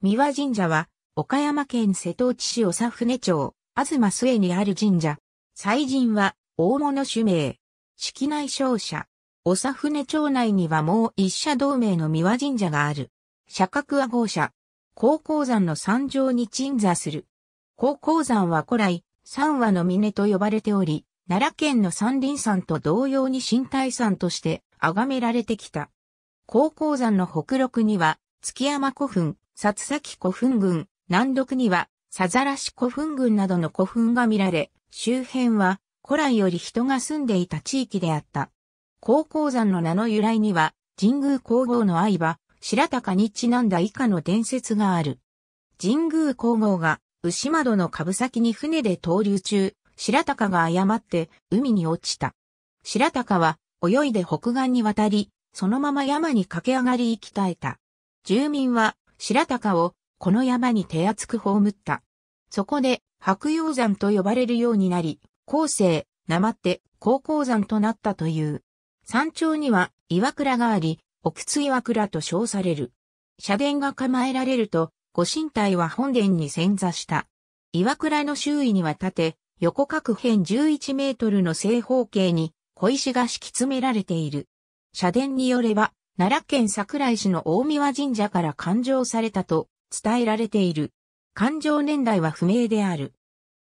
三輪神社は、岡山県瀬戸内市長船町、東末にある神社。祭神は、大物主名。式内商社。長船町内にはもう一社同盟の三輪神社がある。社格は豪社。高校山の山上に鎮座する。高校山は古来、三和の峰と呼ばれており、奈良県の山林山と同様に新体山として崇められてきた。高校山の北麓には、月山古墳、薩崎古墳群、南独には、サザラシ古墳群などの古墳が見られ、周辺は古来より人が住んでいた地域であった。高校山の名の由来には、神宮皇后の愛馬、白鷹にちなんだ以下の伝説がある。神宮皇后が、牛窓の株先に船で投流中、白鷹が誤って海に落ちた。白鷹は泳いで北岸に渡り、そのまま山に駆け上がり生き絶えた。住民は白鷹をこの山に手厚く葬った。そこで白陽山と呼ばれるようになり、後世、なまって高校山となったという。山頂には岩倉があり、奥津岩倉と称される。社殿が構えられると、ご神体は本殿に潜座した。岩倉の周囲には縦、横各辺11メートルの正方形に小石が敷き詰められている。社殿によれば、奈良県桜井市の大宮神社から勘定されたと伝えられている。勘定年代は不明である。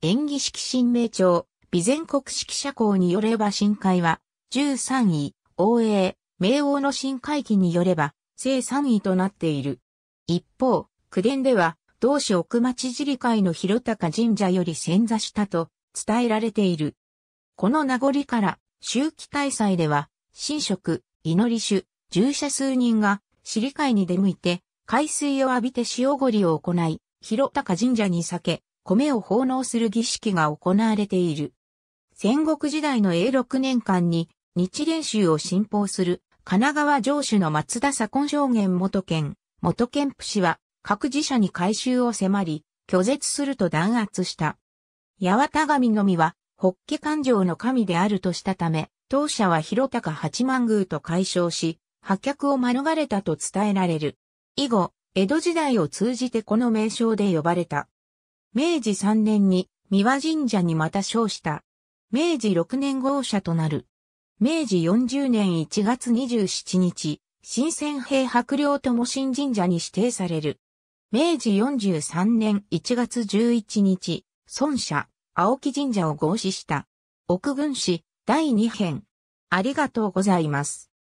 演技式新名帳、備前国式社校によれば深海は、13位、応英、明王の深海記によれば、正3位となっている。一方、九伝では、同市奥町寺会の広高神社より先座したと伝えられている。この名残から、周期大祭では、神職、祈り主、従者数人が、市議会に出向いて、海水を浴びて潮ごりを行い、広高神社に避け、米を奉納する儀式が行われている。戦国時代の永6年間に、日蓮宗を信奉する、神奈川城主の松田左近上元元県、元剣府氏は、各自社に改修を迫り、拒絶すると弾圧した。八幡神のみは、法華勘定の神であるとしたため、当社は広高八幡宮と解消し、破却を免れたと伝えられる。以後、江戸時代を通じてこの名称で呼ばれた。明治3年に三輪神社にまた称した。明治6年号社となる。明治40年1月27日、新鮮兵白と友新神社に指定される。明治43年1月11日、孫社、青木神社を合祀した。奥軍師、第2編。ありがとうございます。